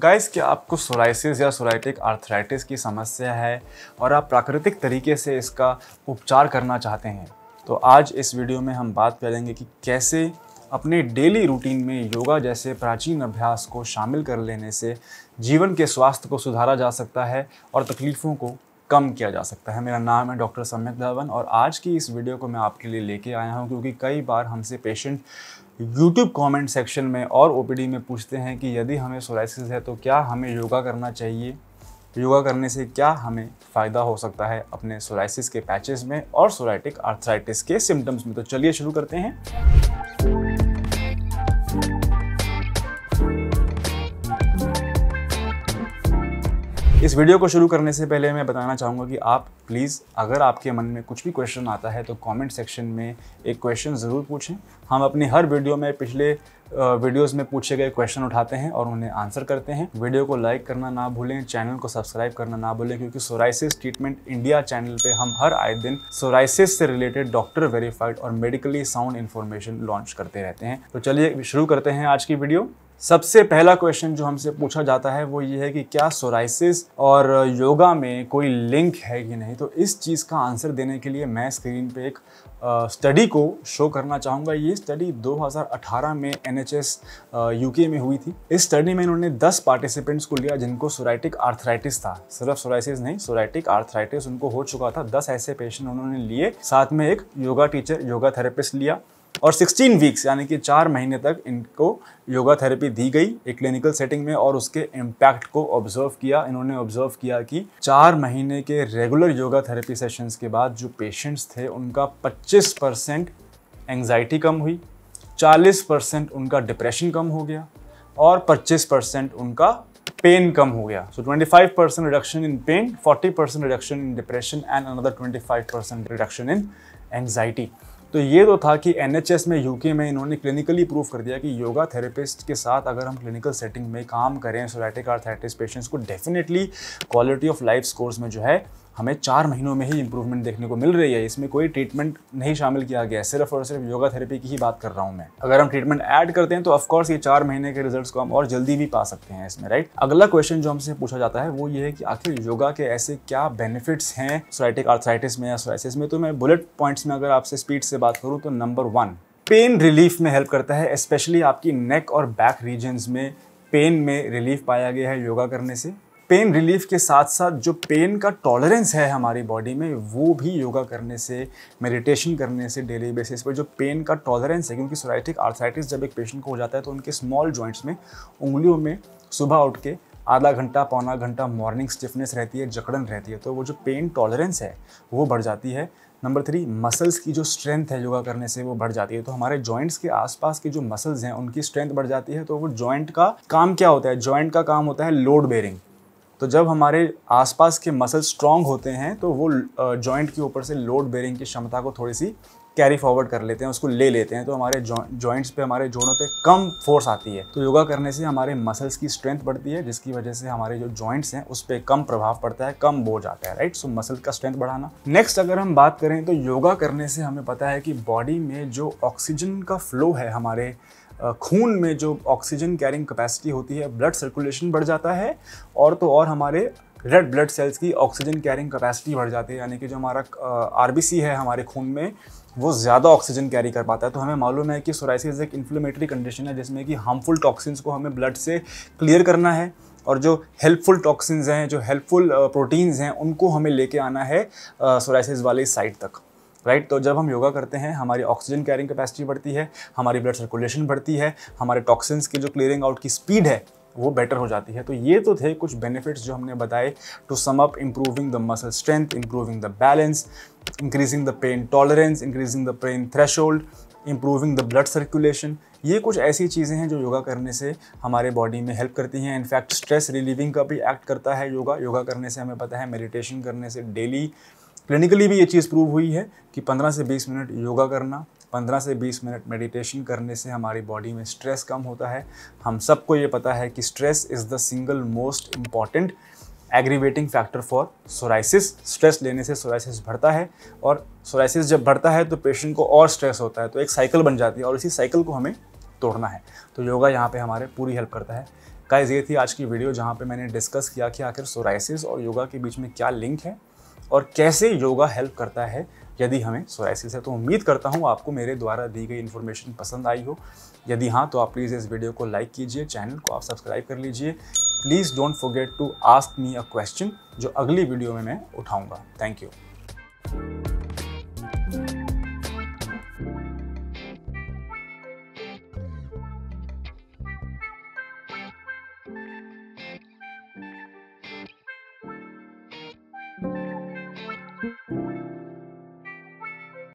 Guys क्या आपको psoriasis या सोराइटिक आर्थराइटिस की समस्या है और आप प्राकृतिक तरीके से इसका उपचार करना चाहते हैं तो आज इस वीडियो में हम बात करेंगे कि कैसे अपने डेली रूटीन में योगा जैसे प्राचीन अभ्यास को शामिल कर लेने से जीवन के स्वास्थ्य को सुधारा जा सकता है और तकलीफ़ों को कम किया जा सकता है मेरा नाम है डॉक्टर सम्यक धवन और आज की इस वीडियो को मैं आपके लिए लेके आया हूँ क्योंकि कई बार हमसे पेशेंट यूट्यूब कमेंट सेक्शन में और ओ में पूछते हैं कि यदि हमें सोराइसिस है तो क्या हमें योगा करना चाहिए योगा करने से क्या हमें फ़ायदा हो सकता है अपने सोराइसिस के पैचेस में और सोराइटिक आर्थराइटिस के सिम्टम्स में तो चलिए शुरू करते हैं इस वीडियो को शुरू करने से पहले मैं बताना चाहूँगा कि आप प्लीज़ अगर आपके मन में कुछ भी क्वेश्चन आता है तो कमेंट सेक्शन में एक क्वेश्चन ज़रूर पूछें हम अपनी हर वीडियो में पिछले वीडियोस में पूछे गए क्वेश्चन उठाते हैं और उन्हें आंसर करते हैं वीडियो को लाइक करना ना भूलें चैनल को सब्सक्राइब करना ना भूलें क्योंकि सोराइसिस ट्रीटमेंट इंडिया चैनल पर हम हर आए दिन सोराइसिस से रिलेटेड डॉक्टर वेरीफाइड और मेडिकली साउंड इन्फॉर्मेशन लॉन्च करते रहते हैं तो चलिए शुरू करते हैं आज की वीडियो सबसे पहला क्वेश्चन जो हमसे पूछा जाता है वो ये है कि क्या सोराइसिस और योगा में कोई लिंक है कि नहीं तो इस चीज़ का आंसर देने के लिए मैं स्क्रीन पे एक स्टडी को शो करना चाहूँगा ये स्टडी 2018 में एन एच यूके में हुई थी इस स्टडी में इन्होंने 10 पार्टिसिपेंट्स को लिया जिनको सोराइटिक आर्थराइटिस था सिर्फ सोराइसिस नहीं सोराइटिक आर्थराइटिस उनको हो चुका था दस ऐसे पेशेंट उन्होंने लिए साथ में एक योगा टीचर योगा थेरेपिस्ट लिया और 16 वीक्स यानी कि चार महीने तक इनको योगा थेरेपी दी गई एक क्लिनिकल सेटिंग में और उसके इम्पैक्ट को ऑब्जर्व किया इन्होंने ऑब्जर्व किया कि चार महीने के रेगुलर योगा थेरेपी सेशंस के बाद जो पेशेंट्स थे उनका 25 परसेंट एंगजाइटी कम हुई 40 परसेंट उनका डिप्रेशन कम हो गया और 25 परसेंट उनका पेन कम हो गया so twenty percent reduction in pain forty percent reduction in depression and another twenty percent reduction in anxiety तो ये तो था कि एन में यूके में इन्होंने क्लिनिकली प्रूव कर दिया कि योगा थेरेपिस्ट के साथ अगर हम क्लिनिकल सेटिंग में काम करें सोराटिक आर्थराइटिस पेशेंट्स को definitely quality of life scores में जो है हमें चार महीनों में ही इम्प्रूवमेंट देखने को मिल रही है इसमें कोई ट्रीटमेंट नहीं शामिल किया गया है सिर्फ और सिर्फ योगा थेरेपी की ही बात कर रहा हूँ मैं अगर हम ट्रीटमेंट ऐड करते हैं तो ऑफकोर्स ये चार महीने के रिजल्ट को हम और जल्दी भी पा सकते हैं इसमें राइट अगला क्वेश्चन जो हमसे पूछा जाता है वो ये है कि आखिर योगा के ऐसे क्या बेनिफिट्स हैं सोराइटिक आर्थराइटिस में या सोराइसिस में तो मैं बुलेट पॉइंट्स में अगर आपसे स्पीड से बात करूँ तो नंबर वन पेन रिलीफ में हेल्प करता है स्पेशली आपकी नेक और बैक रीजन्स में पेन में रिलीफ पाया गया है योगा करने से पेन रिलीफ के साथ साथ जो पेन का टॉलरेंस है हमारी बॉडी में वो भी योगा करने से मेडिटेशन करने से डेली बेसिस पर जो पेन का टॉलरेंस है क्योंकि सोराइटिक आर्थराइटिस जब एक पेशेंट को हो जाता है तो उनके स्मॉल जॉइंट्स में उंगलियों में सुबह उठ के आधा घंटा पौना घंटा मॉर्निंग स्टिफनेस रहती है जकड़न रहती है तो वो जो पेन टॉलरेंस है वो बढ़ जाती है नंबर थ्री मसल्स की जो स्ट्रेंथ है योगा करने से वो बढ़ जाती है तो हमारे जॉइंट्स के आसपास के जो मसल्स हैं उनकी स्ट्रेंथ बढ़ जाती है तो वो जॉइंट का काम क्या होता है जॉइंट का काम होता है लोड बेरिंग तो जब हमारे आसपास के मसल स्ट्रांग होते हैं तो वो जॉइंट के ऊपर से लोड बेरिंग की क्षमता को थोड़ी सी कैरी फॉरवर्ड कर लेते हैं उसको ले लेते हैं तो हमारे जॉइंट्स पे हमारे जोड़ों पे कम फोर्स आती है तो योगा करने से हमारे मसल्स की स्ट्रेंथ बढ़ती है जिसकी वजह से हमारे जो जॉइंट्स हैं उस पर कम प्रभाव पड़ता है कम बोझ आता है राइट सो मसल का स्ट्रेंथ बढ़ाना नेक्स्ट अगर हम बात करें तो योगा करने से हमें पता है कि बॉडी में जो ऑक्सीजन का फ्लो है हमारे खून में जो ऑक्सीजन कैरिंग कैपेसिटी होती है ब्लड सर्कुलेशन बढ़ जाता है और तो और हमारे रेड ब्लड सेल्स की ऑक्सीजन कैरिंग कैपेसिटी बढ़ जाती है यानी कि जो हमारा आर है हमारे खून में वो ज़्यादा ऑक्सीजन कैरी कर पाता है तो हमें मालूम है कि सोराइसिस एक इन्फ्लेमेटरी कंडीशन है जिसमें कि हार्मफुल टॉक्सिन्स को हमें ब्लड से क्लियर करना है और जो हेल्पफुल टॉक्सिन्स हैं जो हेल्पफुल प्रोटीन्स हैं उनको हमें लेके आना है सोराइसिस वाले साइड तक राइट तो जब हम योगा करते हैं हमारी ऑक्सीजन कैरिंग कैपेसिटी बढ़ती है हमारी ब्लड सर्कुलेशन बढ़ती है हमारे टॉक्सिन्स की जो क्लियरिंग आउट की स्पीड है वो बेटर हो जाती है तो ये तो थे कुछ बेनिफिट्स जो हमने बताए to sum up improving the muscle strength improving the balance increasing the pain tolerance increasing the pain thresh improving the blood circulation ये कुछ ऐसी चीज़ें हैं जो योगा करने से हमारे बॉडी में हेल्प करती हैं इनफैक्ट स्ट्रेस रिलीविंग का भी एक्ट करता है योगा योगा करने से हमें पता है मेडिटेशन करने से डेली क्लिनिकली भी ये चीज़ प्रूव हुई है कि 15 से 20 मिनट योगा करना 15 से 20 मिनट मेडिटेशन करने से हमारी बॉडी में स्ट्रेस कम होता है हम सबको ये पता है कि stress is the single most important aggravating factor for psoriasis stress लेने से सोराइसिस बढ़ता है और सोराइसिस जब बढ़ता है तो पेशेंट को और स्ट्रेस होता है तो एक साइकिल बन जाती है और इसी साइकिल को हमें तोड़ना है तो योगा यहाँ पे हमारे पूरी हेल्प करता है काज ये थी आज की वीडियो जहाँ पे मैंने डिस्कस किया कि आखिर सोराइसिस और योगा के बीच में क्या लिंक है और कैसे योगा हेल्प करता है यदि हमें सोराइसिस है तो उम्मीद करता हूँ आपको मेरे द्वारा दी गई इन्फॉर्मेशन पसंद आई हो यदि हाँ तो आप प्लीज़ इस वीडियो को लाइक कीजिए चैनल को आप सब्सक्राइब कर लीजिए please don't forget to ask me a question जो अगली वीडियो में मैं उठाऊँगा थैंक यू Thank you.